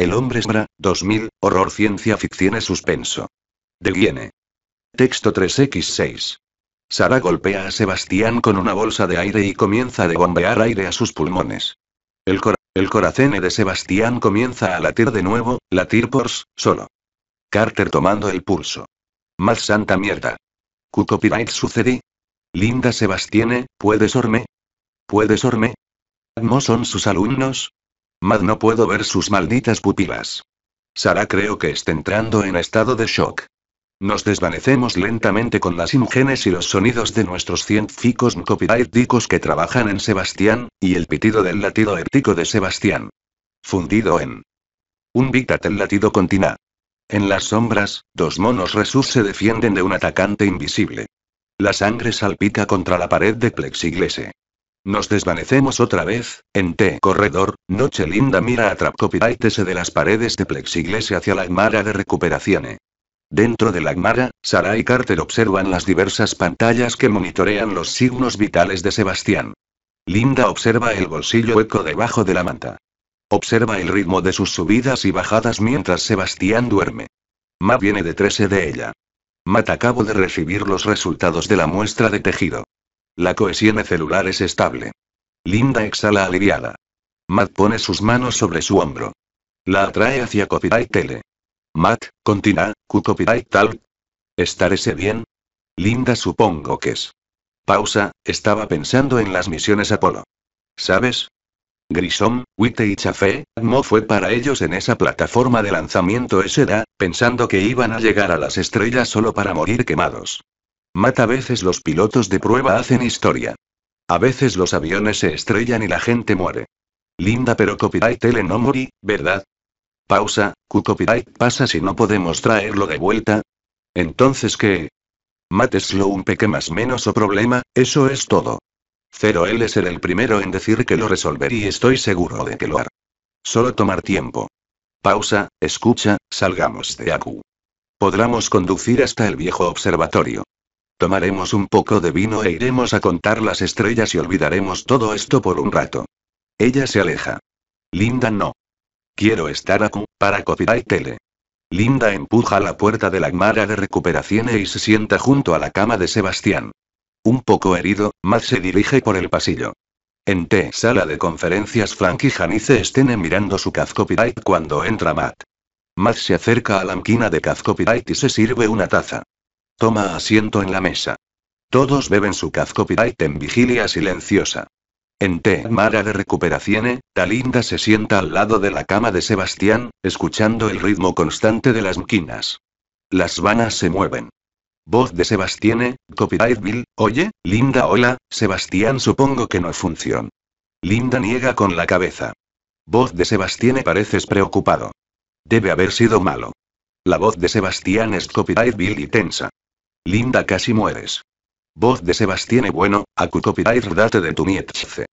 El hombre bra, 2000, horror ciencia ficción y suspenso. De Texto 3x6. Sara golpea a Sebastián con una bolsa de aire y comienza a de bombear aire a sus pulmones. El, el corazón de Sebastián comienza a latir de nuevo, latir por solo. Carter tomando el pulso. Más santa mierda. ¿Qué copyright sucede? Linda Sebastián, ¿puedes orme? ¿Puedes orme? ¿No son sus alumnos? Mad no puedo ver sus malditas pupilas. Sara creo que está entrando en estado de shock. Nos desvanecemos lentamente con las imágenes y los sonidos de nuestros científicos copyrighticos que trabajan en Sebastián, y el pitido del latido éptico de Sebastián. Fundido en. Un dictat el latido continúa. En las sombras, dos monos resus se defienden de un atacante invisible. La sangre salpica contra la pared de plexiglese. Nos desvanecemos otra vez, en T corredor, noche linda mira a Trapcopiraitese de las paredes de plexiglese hacia la Agmara de Recuperaciones. Dentro de la Agmara, Sara y Carter observan las diversas pantallas que monitorean los signos vitales de Sebastián. Linda observa el bolsillo hueco debajo de la manta. Observa el ritmo de sus subidas y bajadas mientras Sebastián duerme. Matt viene de 13 e de ella. Matt acabo de recibir los resultados de la muestra de tejido. La cohesión celular es estable. Linda exhala aliviada. Matt pone sus manos sobre su hombro. La atrae hacia Copyright Tele. Matt, continúa, cu Copyright Tal. ese bien? Linda supongo que es. Pausa, estaba pensando en las misiones Apolo. ¿Sabes? Grissom, Witte y Chafe, Mo fue para ellos en esa plataforma de lanzamiento esa pensando que iban a llegar a las estrellas solo para morir quemados. Mata a veces los pilotos de prueba hacen historia. A veces los aviones se estrellan y la gente muere. Linda pero copyright L no morí, ¿verdad? Pausa, Q copyright pasa si no podemos traerlo de vuelta. Entonces qué? Mateslo un peque más menos o problema, eso es todo. Cero L es el primero en decir que lo resolveré y estoy seguro de que lo hará. Solo tomar tiempo. Pausa, escucha, salgamos de aquí. Podremos conducir hasta el viejo observatorio. Tomaremos un poco de vino e iremos a contar las estrellas y olvidaremos todo esto por un rato. Ella se aleja. Linda no. Quiero estar a para copyright tele. Linda empuja la puerta de la cámara de recuperación y se sienta junto a la cama de Sebastián. Un poco herido, Matt se dirige por el pasillo. En T sala de conferencias Frank y Janice estén mirando su copyright cuando entra Matt. Matt se acerca a la anquina de copyright y se sirve una taza. Toma asiento en la mesa. Todos beben su copyright en vigilia silenciosa. En té. Mara de recuperación, Talinda se sienta al lado de la cama de Sebastián, escuchando el ritmo constante de las mquinas. Las vanas se mueven. Voz de Sebastián, copyright Bill, oye, Linda hola, Sebastián supongo que no funciona. Linda niega con la cabeza. Voz de Sebastián pareces preocupado. Debe haber sido malo. La voz de Sebastián es copyright Bill y tensa. Linda casi mueres. Voz de Sebastián Bueno, acucopirai date de tu mietze.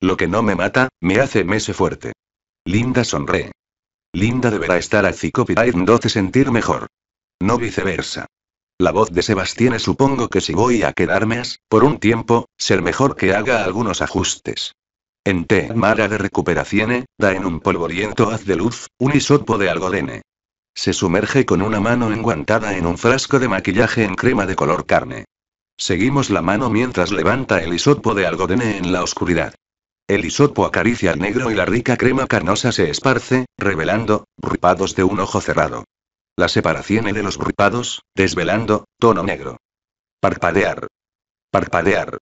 Lo que no me mata, me hace mese fuerte. Linda sonré. Linda deberá estar a en 12 sentir mejor. No viceversa. La voz de Sebastián supongo que si voy a quedarme por un tiempo, ser mejor que haga algunos ajustes. En té mara de recuperación, da en un polvoriento haz de luz, un isopo de algodene. Se sumerge con una mano enguantada en un frasco de maquillaje en crema de color carne. Seguimos la mano mientras levanta el hisopo de algodene en la oscuridad. El hisopo acaricia al negro y la rica crema carnosa se esparce, revelando, ripados de un ojo cerrado. La separación de los ripados, desvelando, tono negro. Parpadear. Parpadear.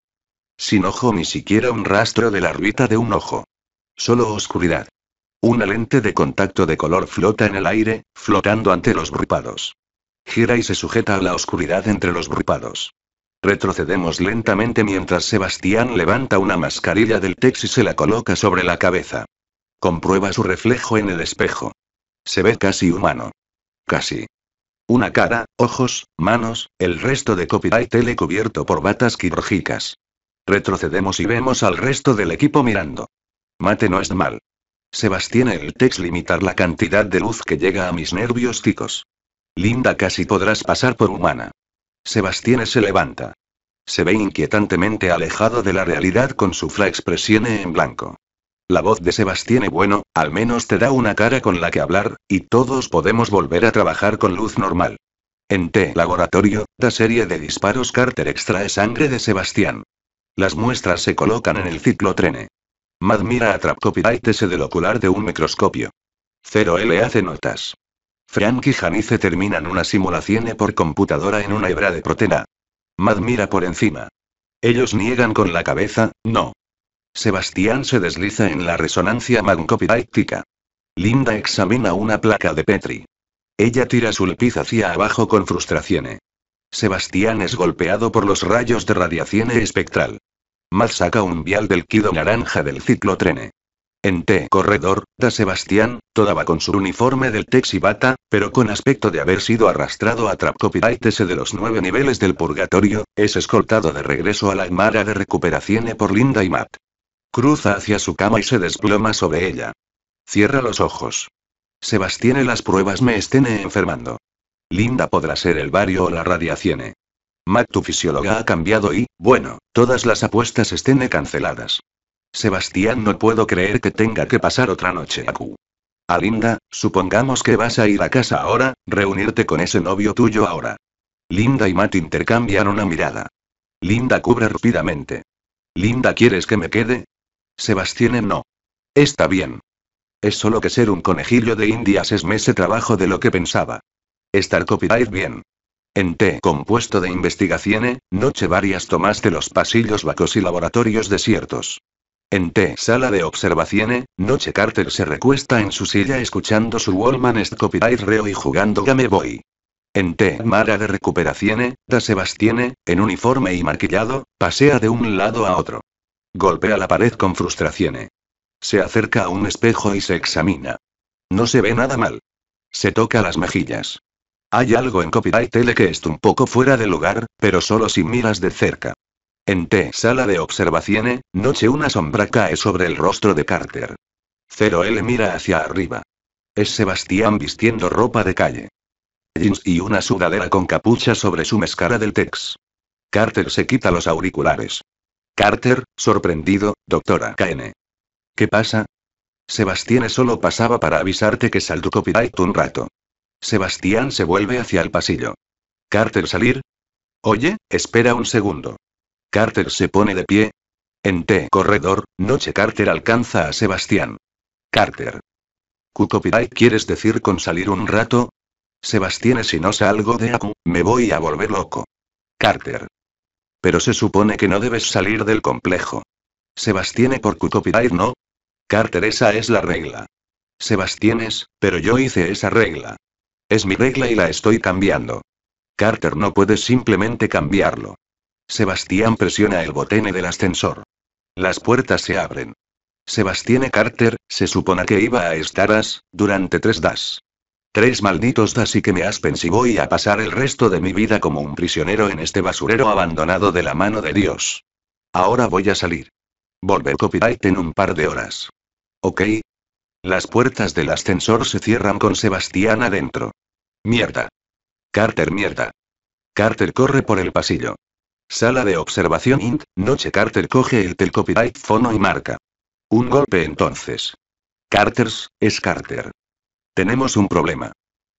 Sin ojo ni siquiera un rastro de la ruita de un ojo. Solo oscuridad. Una lente de contacto de color flota en el aire, flotando ante los ripados. Gira y se sujeta a la oscuridad entre los grupados. Retrocedemos lentamente mientras Sebastián levanta una mascarilla del Tex y se la coloca sobre la cabeza. Comprueba su reflejo en el espejo. Se ve casi humano. Casi. Una cara, ojos, manos, el resto de copyright tele cubierto por batas quirúrgicas. Retrocedemos y vemos al resto del equipo mirando. Mate no es mal. Sebastián el Tex limitar la cantidad de luz que llega a mis nervios ticos. Linda casi podrás pasar por humana. Sebastián se levanta. Se ve inquietantemente alejado de la realidad con su fra expresión en blanco. La voz de Sebastián bueno, al menos te da una cara con la que hablar, y todos podemos volver a trabajar con luz normal. En T laboratorio, la serie de disparos Carter extrae sangre de Sebastián. Las muestras se colocan en el ciclotrene. Mad mira a S del ocular de un microscopio. Cero l hace notas. Frank y Janice terminan una simulación e por computadora en una hebra de proteína. Mad mira por encima. Ellos niegan con la cabeza, no. Sebastián se desliza en la resonancia mancopiraitica. Linda examina una placa de Petri. Ella tira su lápiz hacia abajo con frustración. E. Sebastián es golpeado por los rayos de radiación e espectral. Matt saca un vial del Kido naranja del ciclotrene. En T corredor, da Sebastián, toda va con su uniforme del bata, pero con aspecto de haber sido arrastrado a ese de los nueve niveles del purgatorio, es escoltado de regreso a la Mara de recuperación e por Linda y Matt. Cruza hacia su cama y se desploma sobre ella. Cierra los ojos. Sebastián, las pruebas me estén enfermando. Linda podrá ser el barrio o la radiación. Matt, tu fisióloga ha cambiado y, bueno, todas las apuestas estén canceladas. Sebastián, no puedo creer que tenga que pasar otra noche A Alinda, supongamos que vas a ir a casa ahora, reunirte con ese novio tuyo ahora. Linda y Matt intercambian una mirada. Linda cubre rápidamente. Linda, ¿quieres que me quede? Sebastián, no. Está bien. Es solo que ser un conejillo de indias es más trabajo de lo que pensaba. Estar copyright bien. En T compuesto de investigaciones noche varias tomas de los pasillos vacos y laboratorios desiertos. En T sala de observación, noche Carter se recuesta en su silla escuchando su Wallman Copyright Reo y jugando Game Boy. En T Mara de recuperación, da Sebastiene, en uniforme y maquillado, pasea de un lado a otro. Golpea la pared con frustración. Se acerca a un espejo y se examina. No se ve nada mal. Se toca las mejillas. Hay algo en Copyright L que está un poco fuera de lugar, pero solo si miras de cerca. En T sala de observación, noche una sombra cae sobre el rostro de Carter. 0L mira hacia arriba. Es Sebastián vistiendo ropa de calle. Jeans y una sudadera con capucha sobre su mezcara del Tex. Carter se quita los auriculares. Carter, sorprendido, doctora KN. ¿Qué pasa? Sebastián solo pasaba para avisarte que saldó copyright un rato. Sebastián se vuelve hacia el pasillo. Carter salir. Oye, espera un segundo. Carter se pone de pie. En T corredor, noche Carter alcanza a Sebastián. Carter. Cucopiray, ¿quieres decir con salir un rato? Sebastián, si no salgo de Aku, me voy a volver loco. Carter. Pero se supone que no debes salir del complejo. Sebastián por Cucopiray no. Carter, esa es la regla. Sebastián es, pero yo hice esa regla. Es mi regla y la estoy cambiando. Carter no puede simplemente cambiarlo. Sebastián presiona el botón del ascensor. Las puertas se abren. Sebastián Carter, se supone que iba a estaras, durante tres das. Tres malditos das y que me aspen si voy a pasar el resto de mi vida como un prisionero en este basurero abandonado de la mano de Dios. Ahora voy a salir. Volver copyright en un par de horas. Ok, las puertas del ascensor se cierran con Sebastián adentro. Mierda. Carter, mierda. Carter corre por el pasillo. Sala de observación Int, noche Carter coge el telcopyright, fono y marca. Un golpe entonces. Carters, es Carter. Tenemos un problema.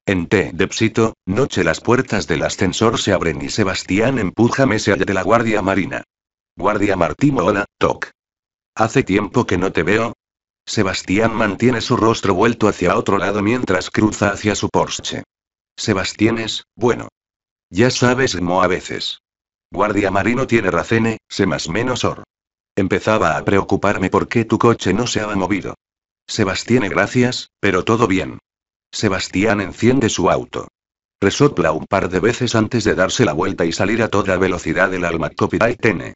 En T. Depsito, noche las puertas del ascensor se abren y Sebastián empuja allá de la Guardia Marina. Guardia Martín hola. toc. Hace tiempo que no te veo, Sebastián mantiene su rostro vuelto hacia otro lado mientras cruza hacia su Porsche. Sebastián es, bueno. Ya sabes como a veces. Guardia marino tiene racene, se más menos or. Empezaba a preocuparme por qué tu coche no se ha movido. Sebastián gracias, pero todo bien. Sebastián enciende su auto. Resopla un par de veces antes de darse la vuelta y salir a toda velocidad del alma y Tene.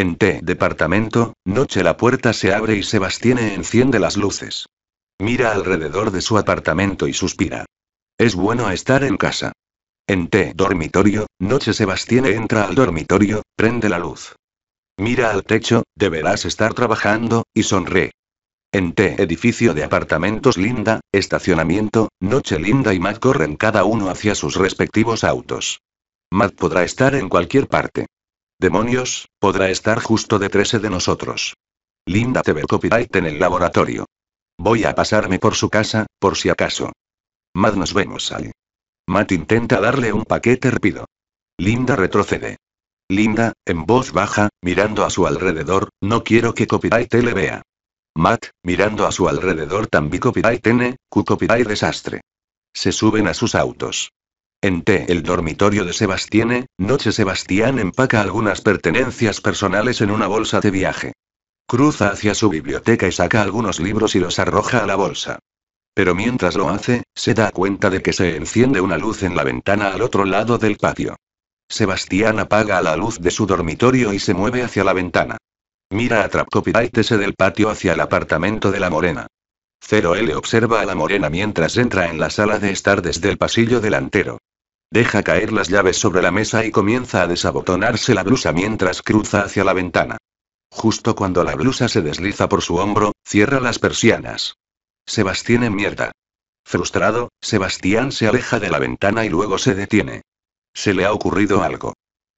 En T departamento, noche la puerta se abre y Sebastián enciende las luces. Mira alrededor de su apartamento y suspira. Es bueno estar en casa. En T dormitorio, noche Sebastián entra al dormitorio, prende la luz. Mira al techo, deberás estar trabajando, y sonríe. En T edificio de apartamentos Linda, estacionamiento, noche Linda y Matt corren cada uno hacia sus respectivos autos. Matt podrá estar en cualquier parte. Demonios, podrá estar justo de 13 de nosotros. Linda te ve Copyright en el laboratorio. Voy a pasarme por su casa, por si acaso. Matt nos vemos ahí. Matt intenta darle un paquete rápido. Linda retrocede. Linda, en voz baja, mirando a su alrededor, no quiero que Copyright le vea. Matt, mirando a su alrededor también Copyright N, Q Copyright desastre. Se suben a sus autos. En T, el dormitorio de Sebastián, noche Sebastián empaca algunas pertenencias personales en una bolsa de viaje. Cruza hacia su biblioteca y saca algunos libros y los arroja a la bolsa. Pero mientras lo hace, se da cuenta de que se enciende una luz en la ventana al otro lado del patio. Sebastián apaga la luz de su dormitorio y se mueve hacia la ventana. Mira a Trapcopitaitese del patio hacia el apartamento de la morena. 0 L observa a la morena mientras entra en la sala de estar desde el pasillo delantero. Deja caer las llaves sobre la mesa y comienza a desabotonarse la blusa mientras cruza hacia la ventana. Justo cuando la blusa se desliza por su hombro, cierra las persianas. Sebastián en mierda. Frustrado, Sebastián se aleja de la ventana y luego se detiene. Se le ha ocurrido algo.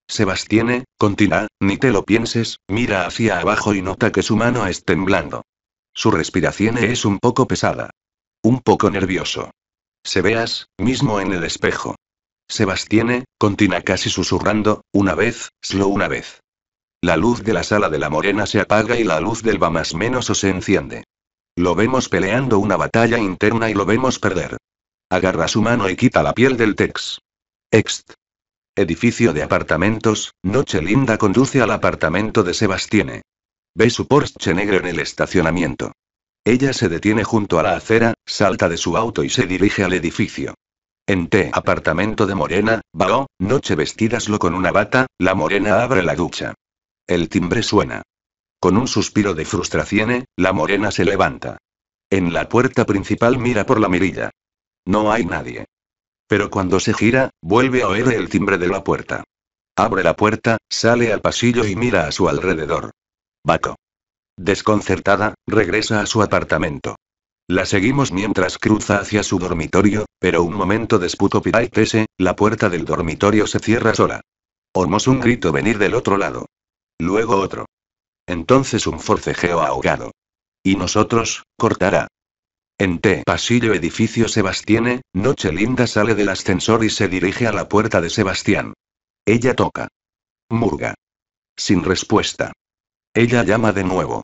Sebastián, continúa, ni te lo pienses, mira hacia abajo y nota que su mano es temblando. Su respiración es un poco pesada. Un poco nervioso. Se veas, mismo en el espejo. Sebastiene, continúa casi susurrando, una vez, slow una vez. La luz de la sala de la morena se apaga y la luz del va más menos o se enciende. Lo vemos peleando una batalla interna y lo vemos perder. Agarra su mano y quita la piel del Tex. Ext. Edificio de apartamentos, Noche Linda conduce al apartamento de Sebastiene. Ve su Porsche negro en el estacionamiento. Ella se detiene junto a la acera, salta de su auto y se dirige al edificio. En T. Apartamento de Morena, o, noche vestidaslo con una bata, la Morena abre la ducha. El timbre suena. Con un suspiro de frustración, la Morena se levanta. En la puerta principal mira por la mirilla. No hay nadie. Pero cuando se gira, vuelve a oír el timbre de la puerta. Abre la puerta, sale al pasillo y mira a su alrededor. Baco. Desconcertada, regresa a su apartamento. La seguimos mientras cruza hacia su dormitorio, pero un momento y pese, la puerta del dormitorio se cierra sola. Oímos un grito venir del otro lado. Luego otro. Entonces un forcejeo ahogado. Y nosotros, cortará. En T pasillo edificio Sebastiene, Noche Linda sale del ascensor y se dirige a la puerta de Sebastián. Ella toca. Murga. Sin respuesta. Ella llama de nuevo.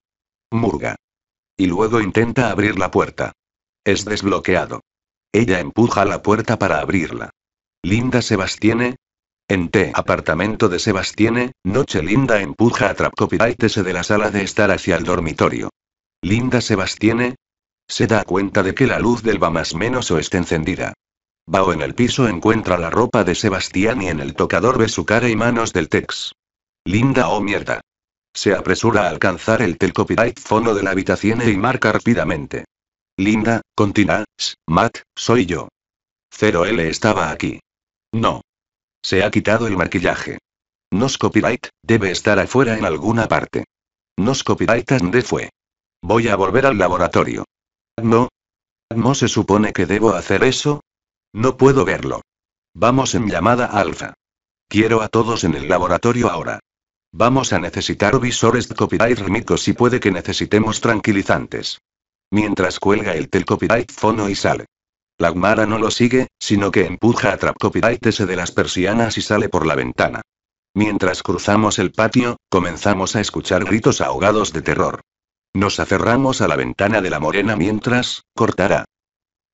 Murga. Y luego intenta abrir la puerta. Es desbloqueado. Ella empuja la puerta para abrirla. Linda Sebastiene. En T. Apartamento de Sebastiene, Noche Linda empuja a Trapcopiraitese de la sala de estar hacia el dormitorio. Linda Sebastiene. Se da cuenta de que la luz del va más menos o está encendida. o en el piso encuentra la ropa de Sebastián y en el tocador ve su cara y manos del Tex. Linda, o oh mierda. Se apresura a alcanzar el telcopyright fono de la habitación y marca rápidamente. Linda, continúa, Matt, soy yo. 0L estaba aquí. No. Se ha quitado el maquillaje. Nos copyright, debe estar afuera en alguna parte. Nos copyright ¿dónde fue. Voy a volver al laboratorio. No. ¿No se supone que debo hacer eso? No puedo verlo. Vamos en llamada alfa. Quiero a todos en el laboratorio ahora. Vamos a necesitar visores de copyright remicos y puede que necesitemos tranquilizantes. Mientras cuelga el tel fono y sale. La no lo sigue, sino que empuja a Trap Copyright de las persianas y sale por la ventana. Mientras cruzamos el patio, comenzamos a escuchar gritos ahogados de terror. Nos aferramos a la ventana de la morena mientras, cortará,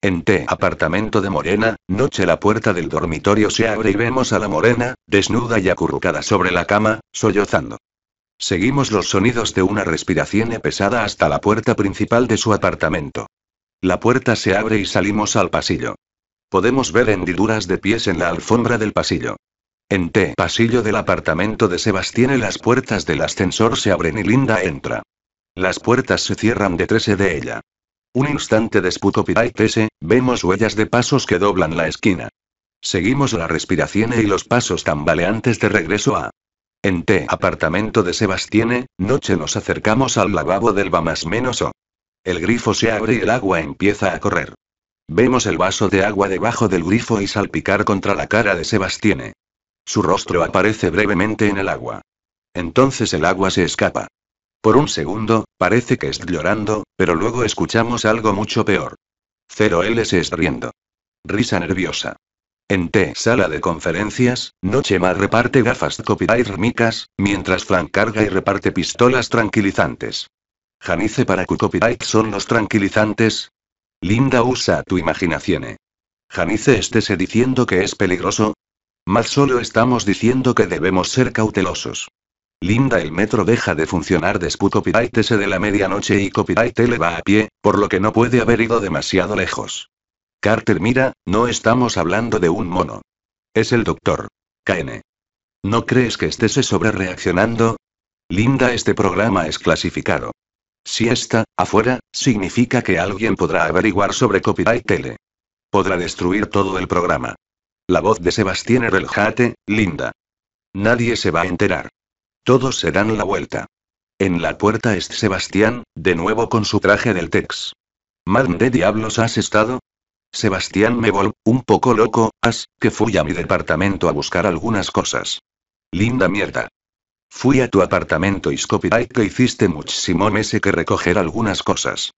en T. Apartamento de Morena, noche la puerta del dormitorio se abre y vemos a la Morena, desnuda y acurrucada sobre la cama, sollozando. Seguimos los sonidos de una respiración pesada hasta la puerta principal de su apartamento. La puerta se abre y salimos al pasillo. Podemos ver hendiduras de pies en la alfombra del pasillo. En T. Pasillo del apartamento de Sebastián las puertas del ascensor se abren y Linda entra. Las puertas se cierran detrás de ella. Un instante y Piraitese, vemos huellas de pasos que doblan la esquina. Seguimos la respiración y los pasos tambaleantes de regreso a. En T. Apartamento de Sebastiene, noche nos acercamos al lavabo del más menos O. El grifo se abre y el agua empieza a correr. Vemos el vaso de agua debajo del grifo y salpicar contra la cara de Sebastiene. Su rostro aparece brevemente en el agua. Entonces el agua se escapa. Por un segundo, parece que es llorando, pero luego escuchamos algo mucho peor. Cero L se riendo. Risa nerviosa. En T sala de conferencias, Nochema reparte gafas copyright micas, mientras Frank carga y reparte pistolas tranquilizantes. Janice para Q copyright son los tranquilizantes. Linda usa tu imaginación. Eh. Janice estése diciendo que es peligroso. Más solo estamos diciendo que debemos ser cautelosos. Linda el metro deja de funcionar después copyright de la medianoche y copyright L va a pie, por lo que no puede haber ido demasiado lejos. Carter mira, no estamos hablando de un mono. Es el doctor. KN. ¿No crees que estés sobre reaccionando? Linda este programa es clasificado. Si está, afuera, significa que alguien podrá averiguar sobre copyright Tele. Podrá destruir todo el programa. La voz de Sebastián Erelhate, Linda. Nadie se va a enterar. Todos se dan la vuelta. En la puerta es Sebastián, de nuevo con su traje del Tex. de diablos has estado? Sebastián me vol un poco loco, has, que fui a mi departamento a buscar algunas cosas. Linda mierda. Fui a tu apartamento y copyright que hiciste muchísimo mese que recoger algunas cosas.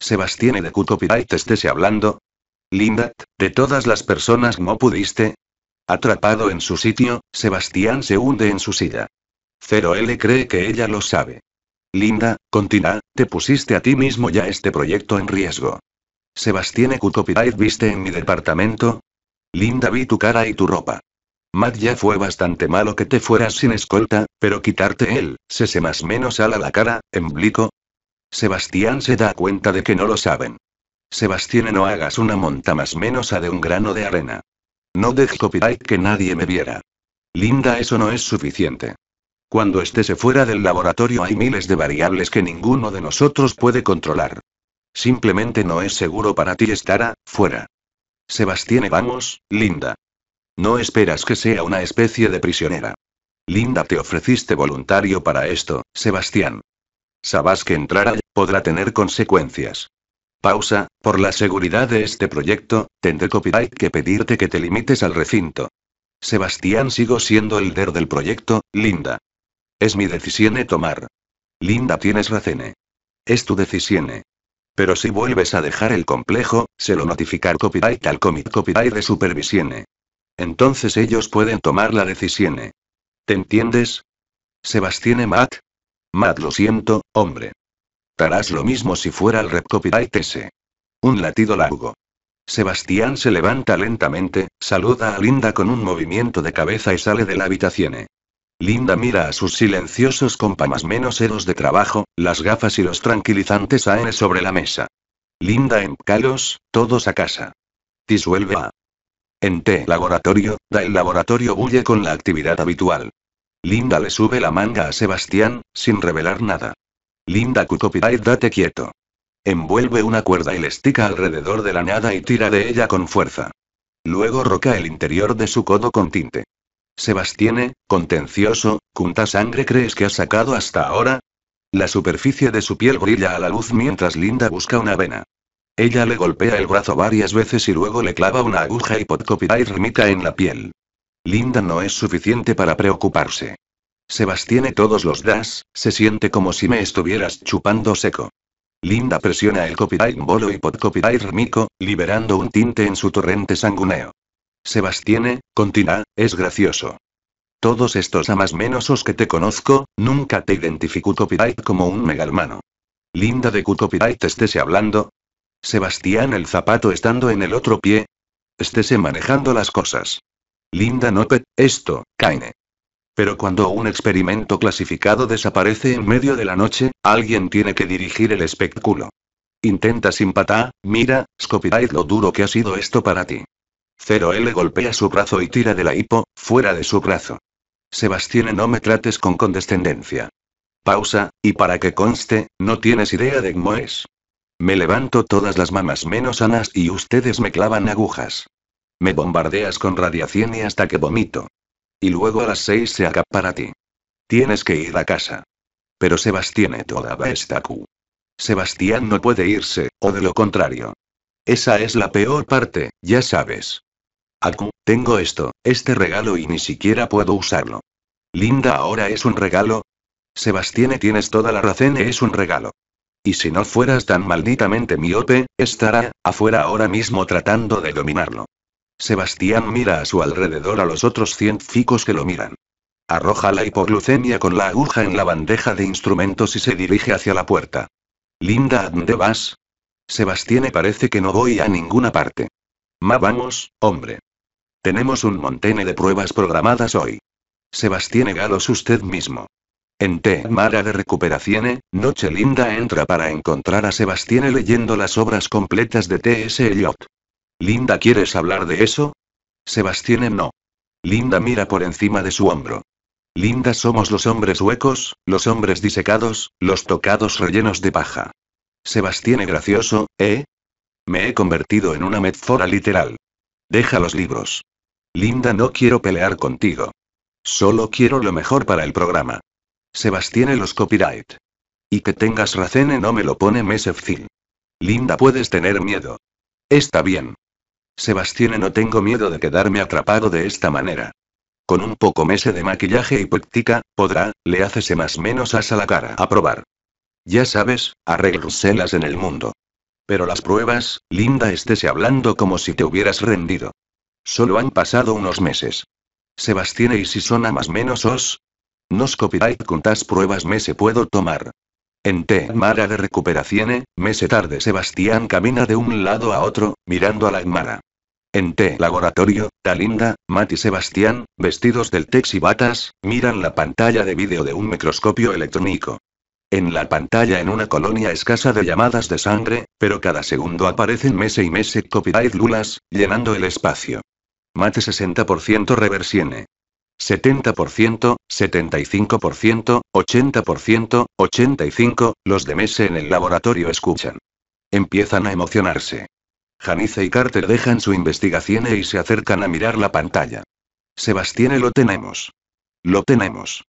Sebastián de copyright estése hablando. Linda, de todas las personas no pudiste. Atrapado en su sitio, Sebastián se hunde en su silla. Cero L cree que ella lo sabe. Linda, continúa, te pusiste a ti mismo ya este proyecto en riesgo. Sebastián Copyright, viste en mi departamento. Linda vi tu cara y tu ropa. Matt ya fue bastante malo que te fueras sin escolta, pero quitarte él, se se más menos ala la cara, emblico. Sebastián se da cuenta de que no lo saben. Sebastián no hagas una monta más menos a de un grano de arena. No copyright que nadie me viera. Linda, eso no es suficiente. Cuando estés fuera del laboratorio hay miles de variables que ninguno de nosotros puede controlar. Simplemente no es seguro para ti estar fuera. Sebastián, vamos, Linda. No esperas que sea una especie de prisionera. Linda, te ofreciste voluntario para esto, Sebastián. Sabás que entrar allá podrá tener consecuencias. Pausa, por la seguridad de este proyecto, tendré copyright que pedirte que te limites al recinto. Sebastián, sigo siendo el der del proyecto, Linda. Es mi decisione tomar. Linda, tienes razón. Es tu decisión. Pero si vuelves a dejar el complejo, se lo notificar copyright al comité copyright de supervisione. Entonces ellos pueden tomar la decisión. ¿Te entiendes? Sebastián Matt. Matt, lo siento, hombre. Tarás lo mismo si fuera el rep copyright ese. Un latido largo. Sebastián se levanta lentamente, saluda a Linda con un movimiento de cabeza y sale de la habitación. Linda mira a sus silenciosos compamas menos eros de trabajo, las gafas y los tranquilizantes AN sobre la mesa. Linda en Calos, todos a casa. Disuelve a. En T laboratorio, da el laboratorio bulle con la actividad habitual. Linda le sube la manga a Sebastián, sin revelar nada. Linda y date quieto. Envuelve una cuerda y estica alrededor de la nada y tira de ella con fuerza. Luego roca el interior de su codo con tinte. Sebastiene, contencioso, ¿cuánta sangre crees que ha sacado hasta ahora? La superficie de su piel brilla a la luz mientras Linda busca una vena. Ella le golpea el brazo varias veces y luego le clava una aguja rmica en la piel. Linda no es suficiente para preocuparse. Sebastiene todos los das, se siente como si me estuvieras chupando seco. Linda presiona el copyright bolo rmico, liberando un tinte en su torrente sanguíneo. Sebastiene, continúa, es gracioso. Todos estos a más menos os que te conozco, nunca te identificó Copyright como un megalmano. Linda de Copyright estése hablando. Sebastián el zapato estando en el otro pie. Estese manejando las cosas. Linda Nope, esto, Kaine. Pero cuando un experimento clasificado desaparece en medio de la noche, alguien tiene que dirigir el espectáculo. Intenta simpatá, mira, Copyright lo duro que ha sido esto para ti. Cero L golpea su brazo y tira de la hipo, fuera de su brazo. Sebastián, no me trates con condescendencia. Pausa, y para que conste, no tienes idea de cómo es. Me levanto todas las mamas menos sanas y ustedes me clavan agujas. Me bombardeas con radiación y hasta que vomito. Y luego a las seis se para ti. Tienes que ir a casa. Pero Sebastián todavía está Q. Sebastián no puede irse, o de lo contrario. Esa es la peor parte, ya sabes. Ah, tengo esto, este regalo y ni siquiera puedo usarlo. Linda ahora es un regalo. Sebastián, tienes toda la razón, es un regalo. Y si no fueras tan malditamente miope, estará afuera ahora mismo tratando de dominarlo. Sebastián mira a su alrededor a los otros científicos que lo miran. Arroja la hipoglucemia con la aguja en la bandeja de instrumentos y se dirige hacia la puerta. Linda, ¿a dónde vas? Sebastián parece que no voy a ninguna parte. Ma vamos, hombre. Tenemos un montene de pruebas programadas hoy. Sebastián Galos usted mismo. En T. Mara de Recuperación, Noche Linda entra para encontrar a Sebastián leyendo las obras completas de T.S. Eliot. Linda, ¿quieres hablar de eso? Sebastián no. Linda mira por encima de su hombro. Linda somos los hombres huecos, los hombres disecados, los tocados rellenos de paja. Sebastián gracioso, ¿eh? Me he convertido en una metfora literal. Deja los libros. Linda, no quiero pelear contigo. Solo quiero lo mejor para el programa. Sebastián los copyright. Y que tengas razón no me lo pone Mesefcil. Linda, puedes tener miedo. Está bien. Sebastián, no tengo miedo de quedarme atrapado de esta manera. Con un poco mese de maquillaje y práctica, podrá, le hacese más menos asa la cara a probar. Ya sabes, arreglárselas en el mundo. Pero las pruebas, Linda, estése hablando como si te hubieras rendido. Solo han pasado unos meses. Sebastián y si son a más menos os. Nos copyright tas pruebas me se puedo tomar. En t mara de recuperación, mese tarde Sebastián camina de un lado a otro, mirando a la Mara. En t laboratorio, Talinda, Matt y Sebastián, vestidos del tex y batas, miran la pantalla de vídeo de un microscopio electrónico. En la pantalla en una colonia escasa de llamadas de sangre, pero cada segundo aparecen mese y mese copyright lulas, llenando el espacio mate 60% reversiene. 70%, 75%, 80%, 85%, los de Mese en el laboratorio escuchan. Empiezan a emocionarse. Janice y Carter dejan su investigación e y se acercan a mirar la pantalla. Sebastián lo tenemos. Lo tenemos.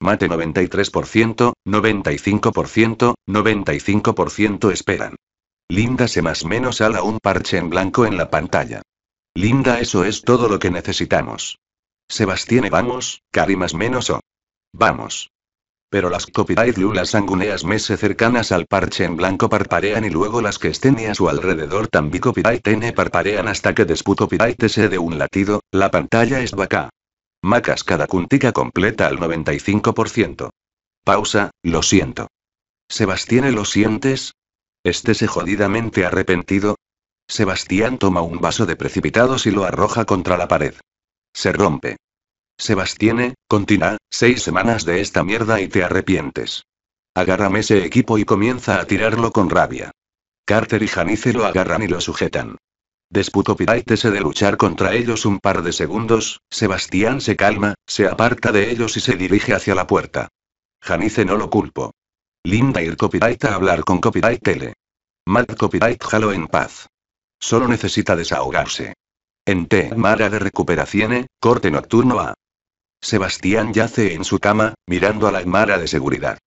Mate 93%, 95%, 95% esperan. Linda se más menos ala un parche en blanco en la pantalla. Linda, eso es todo lo que necesitamos. Sebastián, vamos, más menos o. Vamos. Pero las copyright lulas anguneas, mese cercanas al parche en blanco parparean y luego las que estén a su alrededor también copyright n parparean hasta que despu copyright se de un latido, la pantalla es vaca. Macas cada cuntica completa al 95%. Pausa, lo siento. Sebastián, ¿lo sientes? Estése jodidamente arrepentido, Sebastián toma un vaso de precipitados y lo arroja contra la pared. Se rompe. Sebastián, continúa, seis semanas de esta mierda y te arrepientes. Agárrame ese equipo y comienza a tirarlo con rabia. Carter y Janice lo agarran y lo sujetan. Desputo se de luchar contra ellos un par de segundos, Sebastián se calma, se aparta de ellos y se dirige hacia la puerta. Janice no lo culpo. Linda ir copyright a hablar con copyright tele. Mad copyright jalo en paz. Solo necesita desahogarse. En T. Mara de Recuperación, corte nocturno A. Sebastián yace en su cama, mirando a la Mara de seguridad.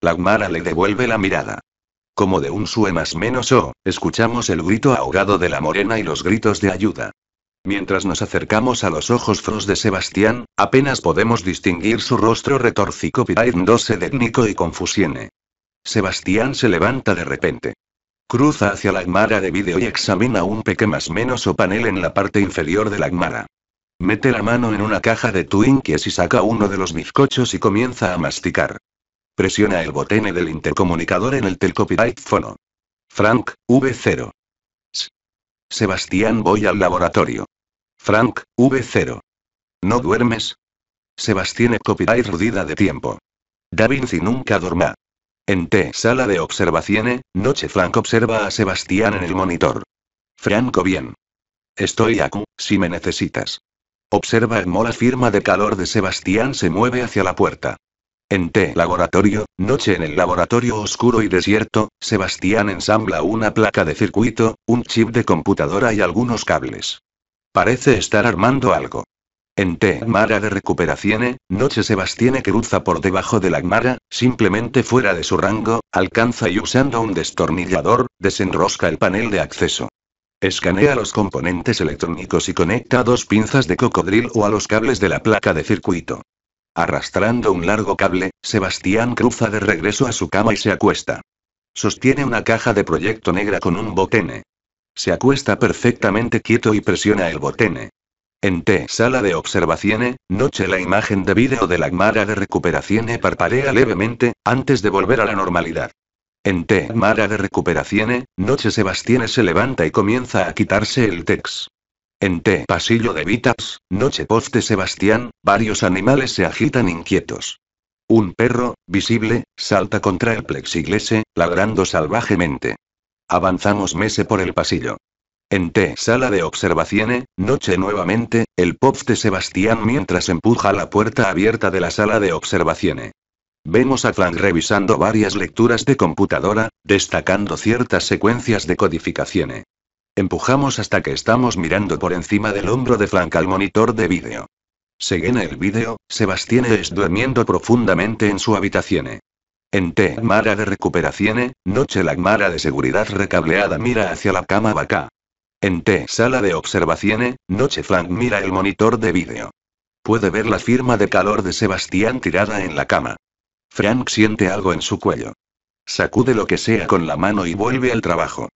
La Mara le devuelve la mirada. Como de un sue más menos o, oh, escuchamos el grito ahogado de la morena y los gritos de ayuda. Mientras nos acercamos a los ojos fros de Sebastián, apenas podemos distinguir su rostro retorcico pirándose de y confusione. Sebastián se levanta de repente. Cruza hacia la Agmara de vídeo y examina un peque más menos o panel en la parte inferior de la Agmara. Mete la mano en una caja de Twinkies y saca uno de los bizcochos y comienza a masticar. Presiona el botene del intercomunicador en el telcopyright Frank, V0. Sebastián voy al laboratorio. Frank, V0. ¿No duermes? Sebastián copyright rudida de tiempo. Da Vinci nunca dorma. En T. Sala de observación, Noche Frank observa a Sebastián en el monitor. Franco bien. Estoy aquí, si me necesitas. Observa en Mola firma de calor de Sebastián se mueve hacia la puerta. En T. Laboratorio, noche en el laboratorio oscuro y desierto, Sebastián ensambla una placa de circuito, un chip de computadora y algunos cables. Parece estar armando algo. En T-Mara de recuperaciones Noche Sebastián cruza por debajo de la Mara, simplemente fuera de su rango, alcanza y usando un destornillador, desenrosca el panel de acceso. Escanea los componentes electrónicos y conecta dos pinzas de o a los cables de la placa de circuito. Arrastrando un largo cable, Sebastián cruza de regreso a su cama y se acuesta. Sostiene una caja de proyecto negra con un botene. Se acuesta perfectamente quieto y presiona el botene. En T. Sala de observaciones noche la imagen de vídeo de la mara de recuperación parpadea levemente, antes de volver a la normalidad. En T. mara de recuperación, noche Sebastián se levanta y comienza a quitarse el tex. En T. Pasillo de Vitas, noche poste Sebastián, varios animales se agitan inquietos. Un perro, visible, salta contra el plexiglese, ladrando salvajemente. Avanzamos mese por el pasillo. En T. Sala de observación, noche nuevamente, el pop de Sebastián mientras empuja la puerta abierta de la sala de observación. Vemos a Frank revisando varias lecturas de computadora, destacando ciertas secuencias de codificaciones Empujamos hasta que estamos mirando por encima del hombro de Frank al monitor de vídeo. Se llena el vídeo, Sebastián es durmiendo profundamente en su habitación. En T. Mara de recuperación, noche la Mara de seguridad recableada mira hacia la cama vaca. En T. Sala de observaciones, Noche Frank mira el monitor de vídeo. Puede ver la firma de calor de Sebastián tirada en la cama. Frank siente algo en su cuello. Sacude lo que sea con la mano y vuelve al trabajo.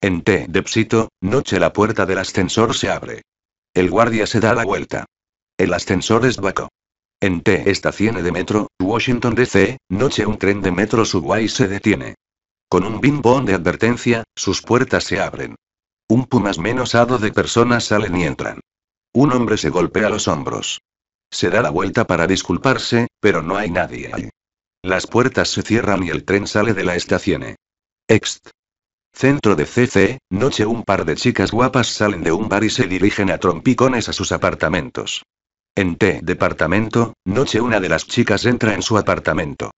En T. Depsito, noche la puerta del ascensor se abre. El guardia se da la vuelta. El ascensor es vaco. En T. Estación de metro, Washington DC, noche un tren de metro subway se detiene. Con un bimbo de advertencia, sus puertas se abren. Un pumas menos de personas salen y entran. Un hombre se golpea los hombros. Se da la vuelta para disculparse, pero no hay nadie ahí. Las puertas se cierran y el tren sale de la estación. Ext. Centro de CC, noche un par de chicas guapas salen de un bar y se dirigen a trompicones a sus apartamentos. En T departamento, noche una de las chicas entra en su apartamento.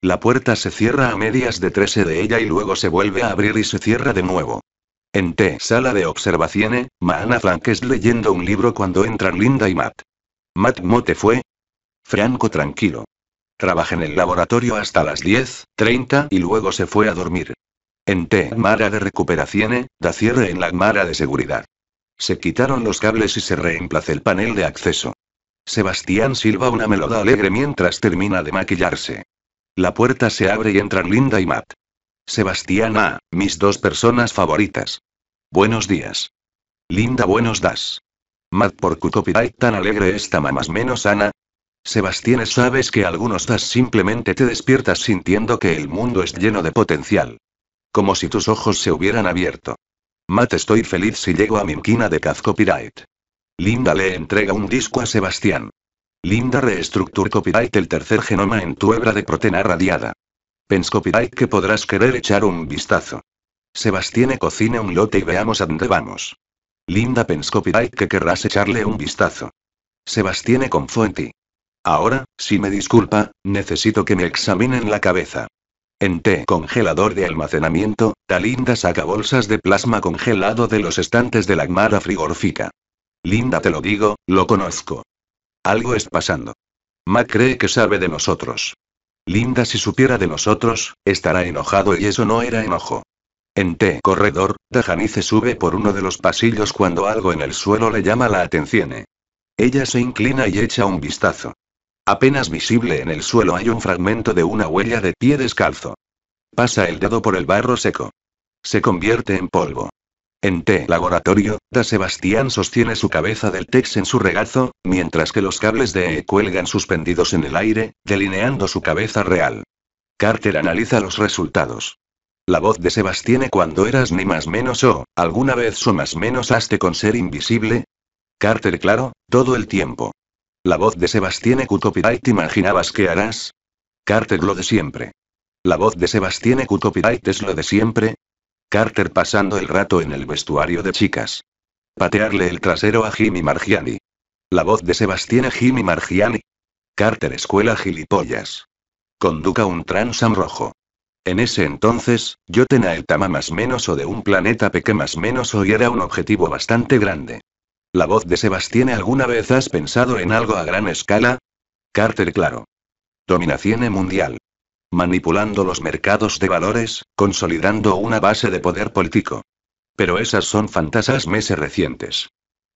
La puerta se cierra a medias de 13 de ella y luego se vuelve a abrir y se cierra de nuevo. En T. Sala de observación, Maana Frank leyendo un libro cuando entran Linda y Matt. Matt Mote fue. Franco tranquilo. Trabaja en el laboratorio hasta las 10.30 y luego se fue a dormir. En T. Mara de recuperación, da cierre en la Mara de seguridad. Se quitaron los cables y se reemplaza el panel de acceso. Sebastián silba una melodía alegre mientras termina de maquillarse. La puerta se abre y entran Linda y Matt. Sebastiana, mis dos personas favoritas. Buenos días. Linda, buenos das. Matt por cu copyright tan alegre esta mamás menos Ana. Sebastián, sabes que algunos das simplemente te despiertas sintiendo que el mundo es lleno de potencial. Como si tus ojos se hubieran abierto. Matt, estoy feliz si llego a mi esquina de Caz Copyright. Linda le entrega un disco a Sebastián. Linda reestructura copyright el tercer genoma en tu hebra de proteína radiada copyright que podrás querer echar un vistazo. Sebastiene cocina un lote y veamos a dónde vamos. Linda pensco que querrás echarle un vistazo. Sebastiene confó en Ahora, si me disculpa, necesito que me examinen la cabeza. En T congelador de almacenamiento, Talinda saca bolsas de plasma congelado de los estantes de la armada frigorífica. Linda te lo digo, lo conozco. Algo es pasando. Mac cree que sabe de nosotros. Linda si supiera de nosotros, estará enojado y eso no era enojo. En T corredor, se sube por uno de los pasillos cuando algo en el suelo le llama la atención. Ella se inclina y echa un vistazo. Apenas visible en el suelo hay un fragmento de una huella de pie descalzo. Pasa el dedo por el barro seco. Se convierte en polvo. En T Laboratorio, Da Sebastián sostiene su cabeza del Tex en su regazo, mientras que los cables de E cuelgan suspendidos en el aire, delineando su cabeza real. Carter analiza los resultados. La voz de Sebastián cuando eras ni más menos o, alguna vez o más menos haste con ser invisible. Carter claro, todo el tiempo. La voz de Sebastián Q imaginabas que harás. Carter lo de siempre. La voz de Sebastián Q es lo de siempre, Carter pasando el rato en el vestuario de chicas. Patearle el trasero a Jimmy Margiani. La voz de Sebastián Jimmy Margiani. Carter Escuela Gilipollas. Conduca un transam rojo. En ese entonces, yo tenía el tama más menos o de un planeta peque más menos o era un objetivo bastante grande. La voz de Sebastián ¿alguna vez has pensado en algo a gran escala? Carter claro. Dominación mundial manipulando los mercados de valores, consolidando una base de poder político. Pero esas son fantasas meses recientes.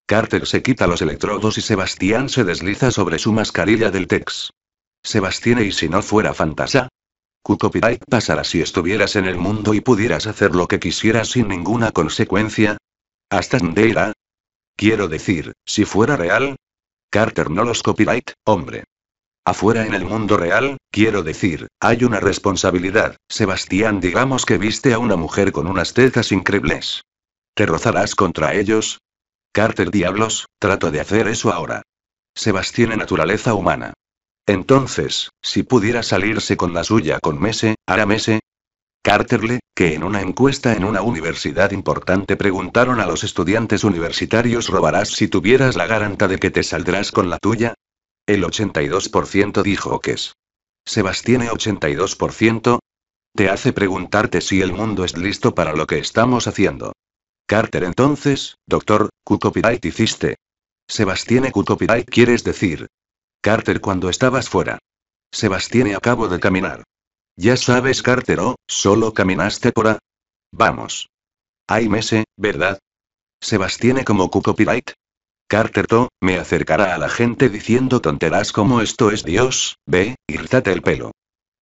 Carter se quita los electrodos y Sebastián se desliza sobre su mascarilla del Tex. Sebastián, ¿y si no fuera fantasa? Copyright, pasará si estuvieras en el mundo y pudieras hacer lo que quisieras sin ninguna consecuencia? ¿Hasta dónde irá? Quiero decir, si fuera real. Carter no los copyright, hombre. Afuera en el mundo real, quiero decir, hay una responsabilidad. Sebastián, digamos que viste a una mujer con unas tetas increíbles. ¿Te rozarás contra ellos? Carter, diablos, trato de hacer eso ahora. Sebastián, en naturaleza humana. Entonces, si pudiera salirse con la suya con Mese, hará Mese. Carterle, que en una encuesta en una universidad importante preguntaron a los estudiantes universitarios, ¿robarás si tuvieras la garanta de que te saldrás con la tuya? El 82% dijo que es. ¿Sebastiene 82%. Te hace preguntarte si el mundo es listo para lo que estamos haciendo. Carter entonces, doctor, cu copyright hiciste. Sebastián cu copyright quieres decir. Carter cuando estabas fuera. Sebastián acabo de caminar. Ya sabes Carter o, solo caminaste por a. Vamos. Hay Mese, ¿verdad? Sebastián como Carter to, me acercará a la gente diciendo tonteras como esto es Dios, ve, irtate el pelo.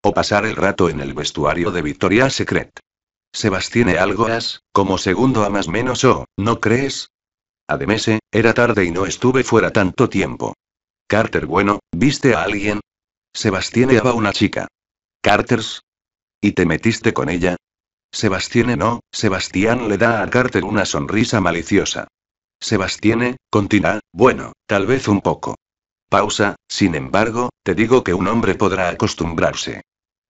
O pasar el rato en el vestuario de Victoria Secret. Sebastián algo as, como segundo a más menos o, ¿no crees? Ademese, era tarde y no estuve fuera tanto tiempo. Carter bueno, ¿viste a alguien? Sebastián a una chica. ¿Carters? ¿Y te metiste con ella? Sebastián no, Sebastián le da a Carter una sonrisa maliciosa. Sebastiene, continúa, bueno, tal vez un poco. Pausa, sin embargo, te digo que un hombre podrá acostumbrarse.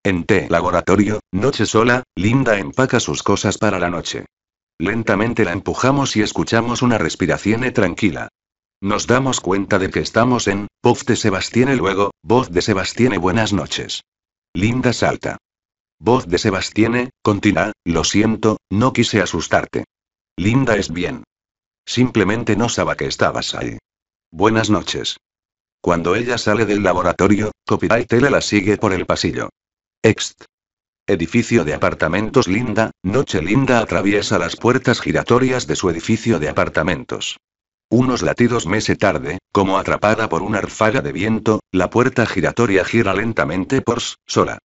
En T laboratorio, noche sola, Linda empaca sus cosas para la noche. Lentamente la empujamos y escuchamos una respiración tranquila. Nos damos cuenta de que estamos en, voz de Sebastiene luego, voz de Sebastián, buenas noches. Linda salta. Voz de Sebastiene, continúa, lo siento, no quise asustarte. Linda es bien. Simplemente no sabía que estabas ahí. Buenas noches. Cuando ella sale del laboratorio, Copyright Tele la sigue por el pasillo. Ext. Edificio de apartamentos Linda, Noche Linda atraviesa las puertas giratorias de su edificio de apartamentos. Unos latidos meses tarde, como atrapada por una arfaga de viento, la puerta giratoria gira lentamente por sola.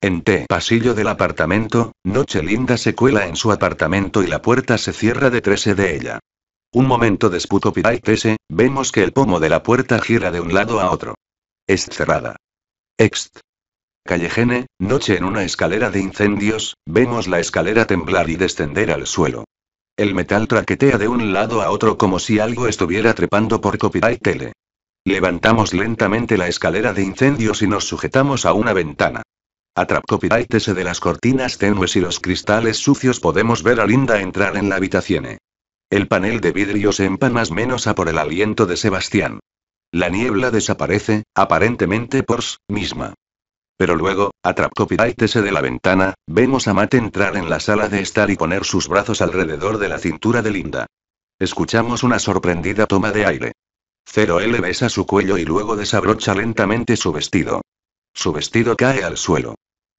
En T pasillo del apartamento, Noche Linda se cuela en su apartamento y la puerta se cierra detrás de ella. Un momento Copyright Piraitese, vemos que el pomo de la puerta gira de un lado a otro. Es cerrada. Ext. Callejene, noche en una escalera de incendios, vemos la escalera temblar y descender al suelo. El metal traquetea de un lado a otro como si algo estuviera trepando por copyright tele. Levantamos lentamente la escalera de incendios y nos sujetamos a una ventana. A copyright de las cortinas tenues y los cristales sucios podemos ver a Linda entrar en la habitación. El panel de vidrio se más menos a por el aliento de Sebastián. La niebla desaparece, aparentemente por sí misma. Pero luego, a de la ventana, vemos a Matt entrar en la sala de estar y poner sus brazos alrededor de la cintura de Linda. Escuchamos una sorprendida toma de aire. Cero L besa su cuello y luego desabrocha lentamente su vestido. Su vestido cae al suelo.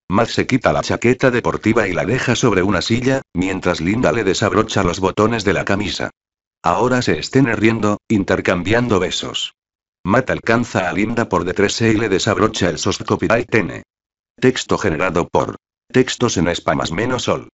Matt se quita la chaqueta deportiva y la deja sobre una silla, mientras Linda le desabrocha los botones de la camisa. Ahora se estén riendo, intercambiando besos. Matt alcanza a Linda por detrás y le desabrocha el soft copyright N. Texto generado por Textos en Spam menos Sol.